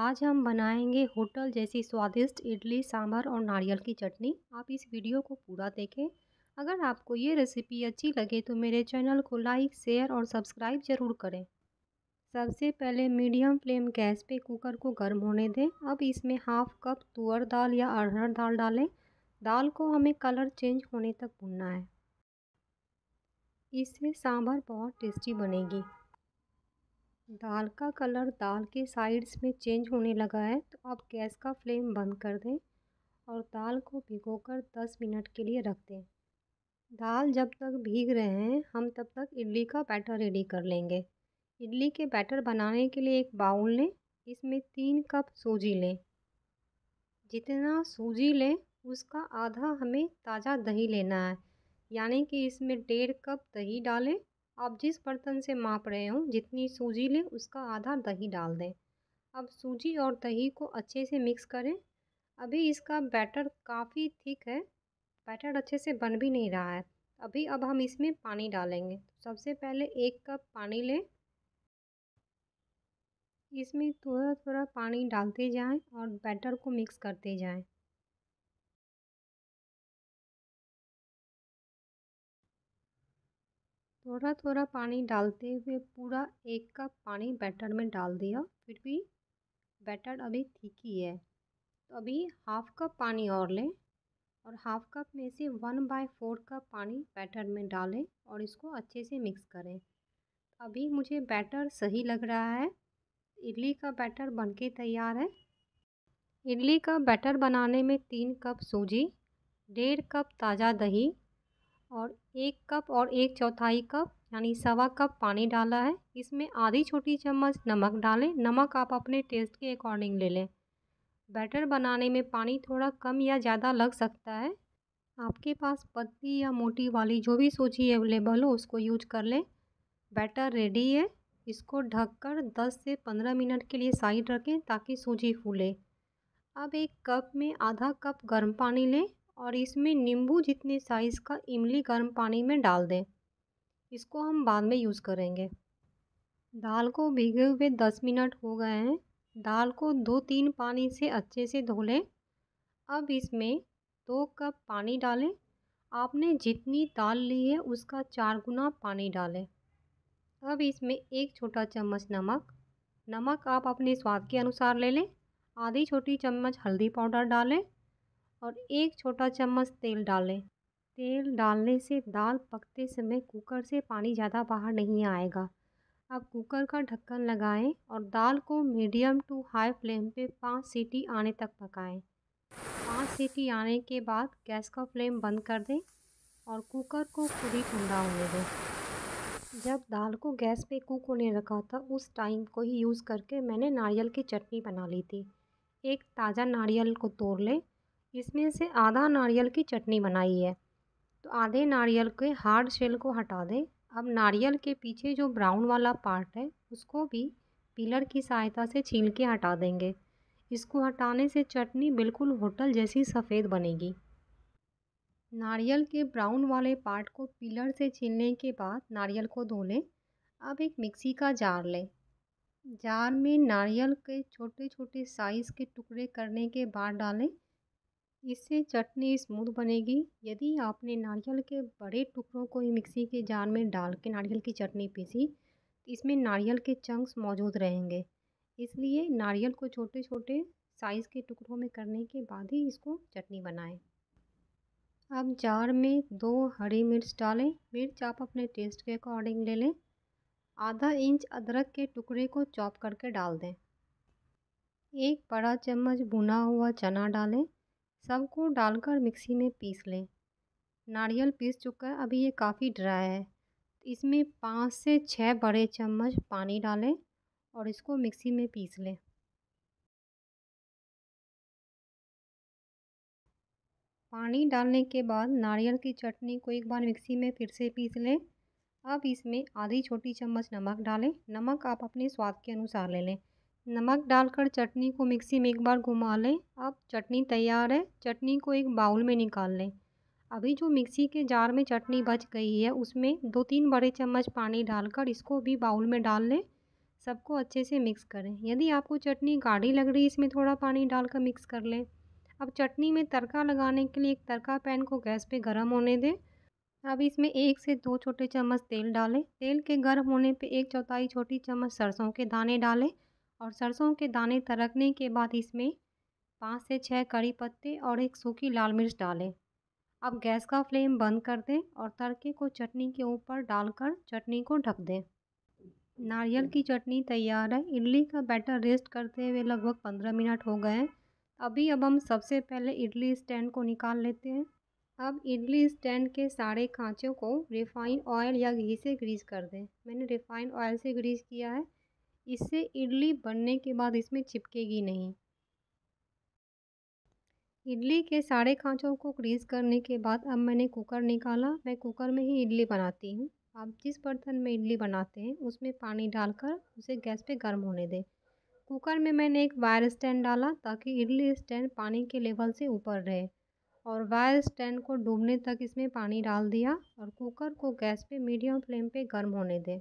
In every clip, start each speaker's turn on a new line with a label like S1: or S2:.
S1: आज हम बनाएंगे होटल जैसी स्वादिष्ट इडली सांभर और नारियल की चटनी आप इस वीडियो को पूरा देखें अगर आपको ये रेसिपी अच्छी लगे तो मेरे चैनल को लाइक शेयर और सब्सक्राइब ज़रूर करें सबसे पहले मीडियम फ्लेम गैस पे कुकर को गर्म होने दें अब इसमें हाफ कप तुअर दाल या अरहर दाल डालें दाल को हमें कलर चेंज होने तक भूनना है इससे सांभर बहुत टेस्टी बनेगी दाल का कलर दाल के साइड्स में चेंज होने लगा है तो आप गैस का फ्लेम बंद कर दें और दाल को भिगोकर 10 मिनट के लिए रख दें दाल जब तक भीग रहे हैं हम तब तक इडली का बैटर रेडी कर लेंगे इडली के बैटर बनाने के लिए एक बाउल लें इसमें तीन कप सूजी लें जितना सूजी लें उसका आधा हमें ताज़ा दही लेना है यानी कि इसमें डेढ़ कप दही डालें आप जिस बर्तन से माप रहे हों जितनी सूजी लें उसका आधा दही डाल दें अब सूजी और दही को अच्छे से मिक्स करें अभी इसका बैटर काफ़ी थिक है बैटर अच्छे से बन भी नहीं रहा है अभी अब हम इसमें पानी डालेंगे सबसे पहले एक कप पानी लें इसमें थोड़ा थोड़ा पानी डालते जाएं और बैटर को मिक्स करते जाएं थोड़ा थोड़ा पानी डालते हुए पूरा एक कप पानी बैटर में डाल दिया फिर भी बैटर अभी ठीक ही है तो अभी हाफ़ कप पानी और लें और हाफ़ कप में से वन बाय फोर कप पानी बैटर में डालें और इसको अच्छे से मिक्स करें अभी मुझे बैटर सही लग रहा है इडली का बैटर बनके तैयार है इडली का बैटर बनाने में तीन कप सूजी डेढ़ कप ताज़ा दही और एक कप और एक चौथाई कप यानी सवा कप पानी डाला है इसमें आधी छोटी चम्मच नमक डालें नमक आप अपने टेस्ट के अकॉर्डिंग ले लें बैटर बनाने में पानी थोड़ा कम या ज़्यादा लग सकता है आपके पास पतली या मोटी वाली जो भी सूची अवेलेबल हो उसको यूज कर लें बैटर रेडी है इसको ढककर 10 से 15 मिनट के लिए साइड रखें ताकि सूजी फूले अब एक कप में आधा कप गर्म पानी लें और इसमें नींबू जितने साइज़ का इमली गर्म पानी में डाल दें इसको हम बाद में यूज़ करेंगे दाल को भिगे हुए दस मिनट हो गए हैं दाल को दो तीन पानी से अच्छे से धो लें अब इसमें दो कप पानी डालें आपने जितनी दाल ली है उसका चार गुना पानी डालें अब इसमें एक छोटा चम्मच नमक नमक आप अपने स्वाद के अनुसार ले लें आधी छोटी चम्मच हल्दी पाउडर डालें और एक छोटा चम्मच तेल डालें तेल डालने से दाल पकते समय कुकर से पानी ज़्यादा बाहर नहीं आएगा अब कुकर का ढक्कन लगाएं और दाल को मीडियम टू हाई फ्लेम पे पाँच सीटी आने तक पकाएं। पाँच सीटी आने के बाद गैस का फ्लेम बंद कर दें और कुकर को पूरी ठंडा होने दें जब दाल को गैस पे कुक होने रखा था उस टाइम को ही यूज़ करके मैंने नारियल की चटनी बना ली थी एक ताज़ा नारियल को तोड़ लें इसमें से आधा नारियल की चटनी बनाई है तो आधे नारियल के हार्ड शेल को हटा दें अब नारियल के पीछे जो ब्राउन वाला पार्ट है उसको भी पिलर की सहायता से छील के हटा देंगे इसको हटाने से चटनी बिल्कुल होटल जैसी सफ़ेद बनेगी नारियल के ब्राउन वाले पार्ट को पिलर से छीलने के बाद नारियल को धो लें अब एक मिक्सी का जार लें जार में नारियल के छोटे छोटे साइज़ के टुकड़े करने के बाद डालें इससे चटनी स्मूथ बनेगी यदि आपने नारियल के बड़े टुकड़ों को ही मिक्सी के जार में डाल के नारियल की चटनी पीसी तो इसमें नारियल के चंक्स मौजूद रहेंगे इसलिए नारियल को छोटे छोटे साइज़ के टुकड़ों में करने के बाद ही इसको चटनी बनाएं अब जार में दो हरी मिर्च डालें मिर्च आप अपने टेस्ट के अकॉर्डिंग ले लें आधा इंच अदरक के टुकड़े को चॉप करके डाल दें एक बड़ा चम्मच भुना हुआ चना डालें सबको डालकर मिक्सी में पीस लें नारियल पीस चुका है अभी ये काफ़ी ड्राई है इसमें पाँच से छः बड़े चम्मच पानी डालें और इसको मिक्सी में पीस लें पानी डालने के बाद नारियल की चटनी को एक बार मिक्सी में फिर से पीस लें अब इसमें आधी छोटी चम्मच नमक डालें नमक आप अपने स्वाद के अनुसार ले लें नमक डालकर चटनी को मिक्सी में एक बार घुमा लें अब चटनी तैयार है चटनी को एक बाउल में निकाल लें अभी जो मिक्सी के जार में चटनी बच गई है उसमें दो तीन बड़े चम्मच पानी डालकर इसको भी बाउल में डाल लें सबको अच्छे से मिक्स करें यदि आपको चटनी गाढ़ी लग रही है इसमें थोड़ा पानी डालकर मिक्स कर लें अब चटनी में तड़का लगाने के लिए एक तड़का पैन को गैस पर गर्म होने दें अब इसमें एक से दो छोटे चम्मच तेल डालें तेल के गर्म होने पर एक चौथाई छोटी चम्मच सरसों के दाने डालें और सरसों के दाने तरकने के बाद इसमें पाँच से छः करी पत्ते और एक सूखी लाल मिर्च डालें अब गैस का फ्लेम बंद कर दें और तड़के को चटनी के ऊपर डालकर चटनी को ढक दें नारियल की चटनी तैयार है इडली का बैटर रेस्ट करते हुए लगभग पंद्रह मिनट हो गए हैं अभी अब हम सबसे पहले इडली स्टैंड को निकाल लेते हैं अब इडली स्टैंड के सारे खाँचों को रिफ़ाइंड ऑयल या घी से ग्रीस कर दें मैंने रिफ़ाइंड ऑयल से ग्रीस किया है इससे इडली बनने के बाद इसमें चिपकेगी नहीं इडली के सारे खाँचों को क्रीज करने के बाद अब मैंने कुकर निकाला मैं कुकर में ही इडली बनाती हूँ आप जिस बर्तन में इडली बनाते हैं उसमें पानी डालकर उसे गैस पे गर्म होने दें कुकर में मैंने एक वायर स्टैंड डाला ताकि इडली स्टैंड पानी के लेवल से ऊपर रहे और वायर स्टैंड को डूबने तक इसमें पानी डाल दिया और कुकर को गैस पे मीडियम फ्लेम पे गर्म होने दें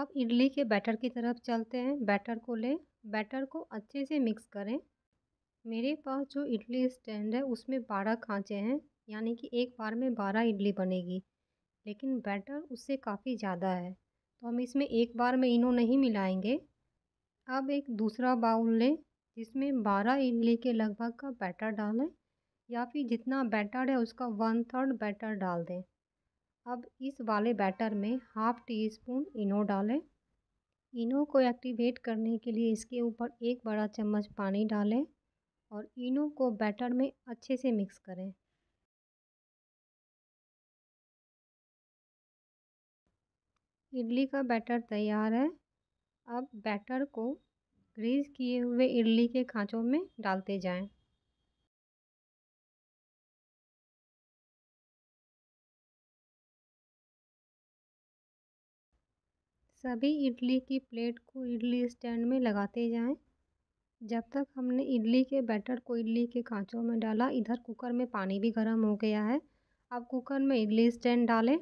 S1: अब इडली के बैटर की तरफ चलते हैं बैटर को लें बैटर को अच्छे से मिक्स करें मेरे पास जो इडली स्टैंड है उसमें बारह खाँचे हैं यानी कि एक बार में बारह इडली बनेगी लेकिन बैटर उससे काफ़ी ज़्यादा है तो हम इसमें एक बार में इनो नहीं मिलाएंगे अब एक दूसरा बाउल लें जिसमें बारह इडली के लगभग का बैटर डालें या फिर जितना बैटर है उसका वन थर्ड बैटर डाल दें अब इस वाले बैटर में हाफ़ टी स्पून इनो डालें इनो को एक्टिवेट करने के लिए इसके ऊपर एक बड़ा चम्मच पानी डालें और इनो को बैटर में अच्छे से मिक्स करें इडली का बैटर तैयार है अब बैटर को ग्रीस किए हुए इडली के खाँचों में डालते जाएं। सभी इडली की प्लेट को इडली स्टैंड में लगाते जाएं जब तक हमने इडली के बैटर को इडली के कांचों में डाला इधर कुकर में पानी भी गर्म हो गया है अब कुकर में इडली स्टैंड डालें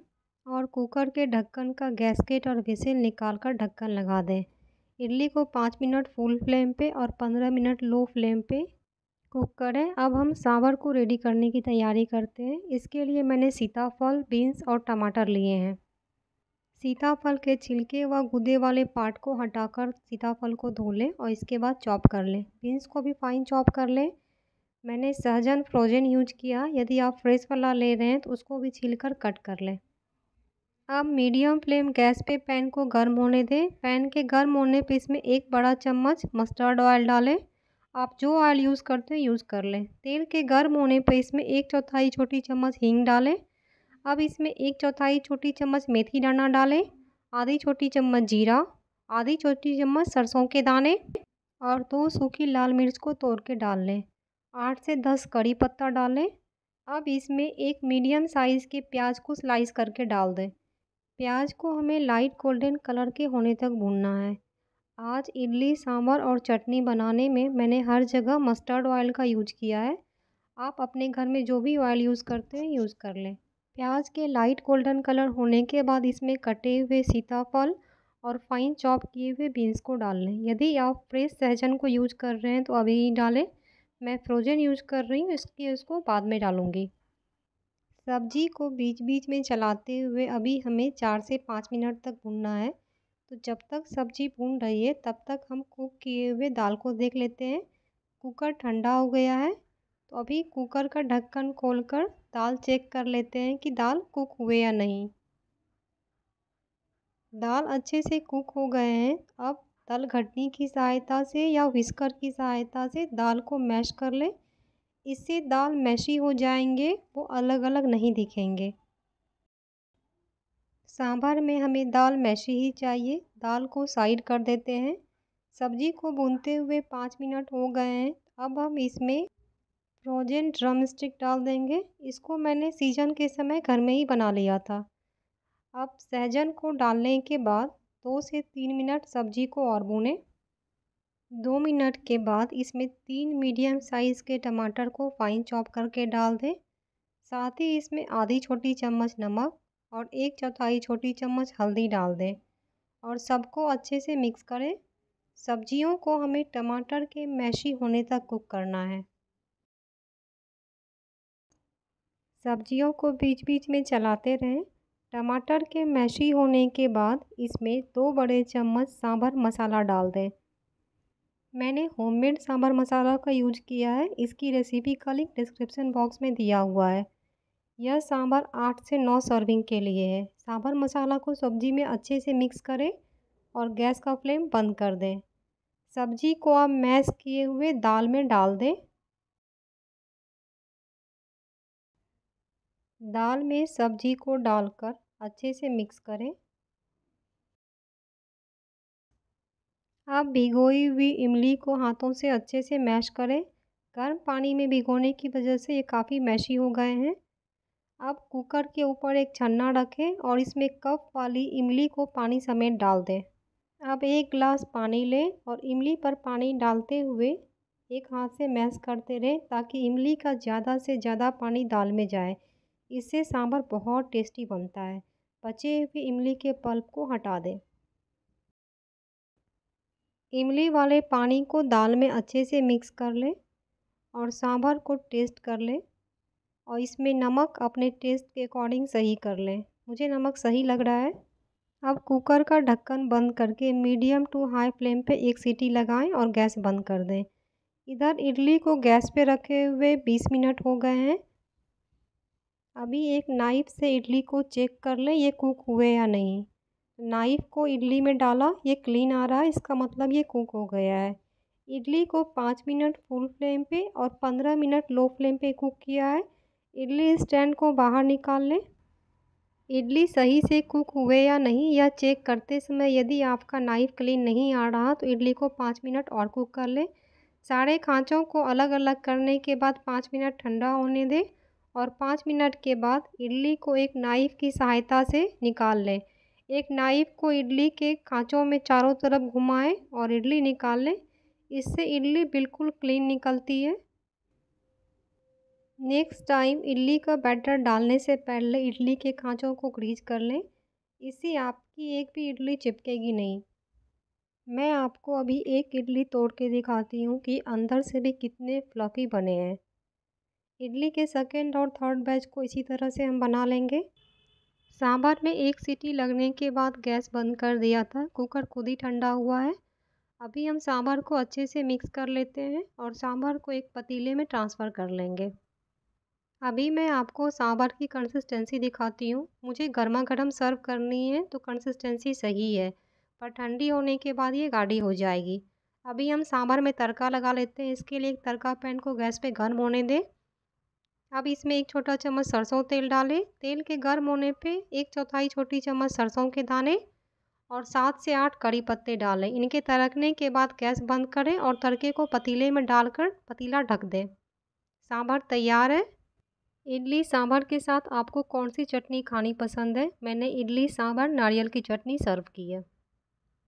S1: और कुकर के ढक्कन का गैसकेट और विसिल निकाल कर ढक्कन लगा दें इडली को पाँच मिनट फुल फ्लेम पे और पंद्रह मिनट लो फ्लेम पे कुक करें अब हम सांभर को रेडी करने की तैयारी करते हैं इसके लिए मैंने सीताफल बीन्स और टमाटर लिए हैं सीताफल के छिलके व गुदे वाले पार्ट को हटाकर सीताफल को धो लें और इसके बाद चॉप कर लें बीन्स को भी फाइन चॉप कर लें मैंने सहजन फ्रोजन यूज किया यदि आप फ्रेश वाला ले रहे हैं तो उसको भी छील कर कट कर लें अब मीडियम फ्लेम गैस पे पैन को गर्म होने दें पैन के गर्म होने पे इसमें एक बड़ा चम्मच मस्टर्ड ऑयल डालें आप जो ऑयल यूज़ करते हैं यूज़ कर लें तेल के गर्म होने पे इसमें एक चौथाई छोटी चम्मच हींग डालें अब इसमें एक चौथाई छोटी चम्मच मेथी दाना डालें आधी छोटी चम्मच जीरा आधी छोटी चम्मच सरसों के दाने और दो सूखी लाल मिर्च को तोड़ के डाल लें आठ से दस कड़ी पत्ता डालें अब इसमें एक मीडियम साइज़ के प्याज को स्लाइस करके डाल दें प्याज को हमें लाइट गोल्डन कलर के होने तक भूनना है आज इडली सांभर और चटनी बनाने में मैंने हर जगह मस्टर्ड ऑयल का यूज किया है आप अपने घर में जो भी ऑयल यूज़ करते हैं यूज़ कर लें प्याज के लाइट गोल्डन कलर होने के बाद इसमें कटे हुए सीताफल और फाइन चॉप किए हुए बीन्स को डाल लें यदि आप फ्रेश सहजन को यूज कर रहे हैं तो अभी ही डालें मैं फ्रोजन यूज कर रही हूँ इसके उसको बाद में डालूँगी सब्जी को बीच बीच में चलाते हुए अभी हमें चार से पाँच मिनट तक भूनना है तो जब तक सब्जी भून रही है तब तक हम कुक किए हुए दाल को देख लेते हैं कुकर ठंडा हो गया है तो अभी कुकर का ढक्कन खोलकर दाल चेक कर लेते हैं कि दाल कुक हुए या नहीं दाल अच्छे से कुक हो गए हैं अब दल घटनी की सहायता से या विस्कर की सहायता से दाल को मैश कर लें इससे दाल मैशी हो जाएंगे वो अलग अलग नहीं दिखेंगे सांभर में हमें दाल मैशी ही चाहिए दाल को साइड कर देते हैं सब्जी को भूनते हुए पाँच मिनट हो गए हैं अब हम इसमें फ्रोजन ड्रम स्टिक डाल देंगे इसको मैंने सीजन के समय घर में ही बना लिया था अब सहजन को डालने के बाद दो से तीन मिनट सब्जी को और भूनें दो मिनट के बाद इसमें तीन मीडियम साइज़ के टमाटर को फाइन चॉप करके डाल दें साथ ही इसमें आधी छोटी चम्मच नमक और एक चौथाई छोटी चम्मच हल्दी डाल दें और सबको अच्छे से मिक्स करें सब्जियों को हमें टमाटर के मैशी होने तक कुक करना है सब्जियों को बीच बीच में चलाते रहें टमाटर के मैशी होने के बाद इसमें दो बड़े चम्मच सांभर मसाला डाल दें मैंने होममेड सांभर मसाला का यूज किया है इसकी रेसिपी का लिंक डिस्क्रिप्शन बॉक्स में दिया हुआ है यह सांभर आठ से नौ सर्विंग के लिए है सांभर मसाला को सब्जी में अच्छे से मिक्स करें और गैस का फ्लेम बंद कर दें सब्जी को आप मैश किए हुए दाल में डाल दें दाल में सब्जी को डालकर अच्छे से मिक्स करें आप भिगोई हुई इमली को हाथों से अच्छे से मैश करें गर्म पानी में भिगोने की वजह से ये काफ़ी मैशी हो गए हैं अब कुकर के ऊपर एक छन्ना रखें और इसमें कप वाली इमली को पानी समेत डाल दें अब एक गिलास पानी लें और इमली पर पानी डालते हुए एक हाथ से मैश करते रहें ताकि इमली का ज़्यादा से ज़्यादा पानी दाल में जाए इससे सांभर बहुत टेस्टी बनता है बचे हुए इमली के पल्प को हटा दें इमली वाले पानी को दाल में अच्छे से मिक्स कर लें और सांभर को टेस्ट कर लें और इसमें नमक अपने टेस्ट के अकॉर्डिंग सही कर लें मुझे नमक सही लग रहा है अब कुकर का ढक्कन बंद करके मीडियम टू हाई फ्लेम पे एक सीटी लगाएं और गैस बंद कर दें इधर इडली को गैस पे रखे हुए 20 मिनट हो गए हैं अभी एक नाइफ़ से इडली को चेक कर लें ये कुक हुए या नहीं नाइफ़ को इडली में डाला ये क्लीन आ रहा है इसका मतलब ये कुक हो गया है इडली को पाँच मिनट फुल फ्लेम पे और पंद्रह मिनट लो फ्लेम पे कुक किया है इडली स्टैंड को बाहर निकाल लें इडली सही से कुक हुए या नहीं या चेक करते समय यदि आपका नाइफ़ क्लीन नहीं आ रहा तो इडली को पाँच मिनट और कुक कर लें सारे खाँचों को अलग अलग करने के बाद पाँच मिनट ठंडा होने दें और पाँच मिनट के बाद इडली को एक नाइफ़ की सहायता से निकाल लें एक नाइफ़ को इडली के कांचों में चारों तरफ घुमाएं और इडली निकाल लें इससे इडली बिल्कुल क्लीन निकलती है नेक्स्ट टाइम इडली का बैटर डालने से पहले इडली के खाँचों को ग्रीज कर लें इससे आपकी एक भी इडली चिपकेगी नहीं मैं आपको अभी एक इडली तोड़ के दिखाती हूँ कि अंदर से भी कितने फ्लफ़ी बने हैं इडली के सेकेंड और थर्ड बैच को इसी तरह से हम बना लेंगे सांभर में एक सीटी लगने के बाद गैस बंद कर दिया था कुकर खुद ही ठंडा हुआ है अभी हम सांभर को अच्छे से मिक्स कर लेते हैं और सांभर को एक पतीले में ट्रांसफ़र कर लेंगे अभी मैं आपको सांभर की कंसिस्टेंसी दिखाती हूँ मुझे गर्मा गर्म सर्व करनी है तो कंसिस्टेंसी सही है पर ठंडी होने के बाद ये गाढ़ी हो जाएगी अभी हम सांभर में तड़का लगा लेते हैं इसके लिए एक तड़का पैन को गैस पर गर्म होने दें अब इसमें एक छोटा चम्मच सरसों तेल डालें तेल के गर्म होने पे एक चौथाई छोटी चम्मच सरसों के दाने और सात से आठ कड़ी पत्ते डालें इनके तरकने के बाद गैस बंद करें और तड़के को पतीले में डालकर पतीला ढक दें सांभर तैयार है इडली सांभर के साथ आपको कौन सी चटनी खानी पसंद है मैंने इडली सांभर नारियल की चटनी सर्व की है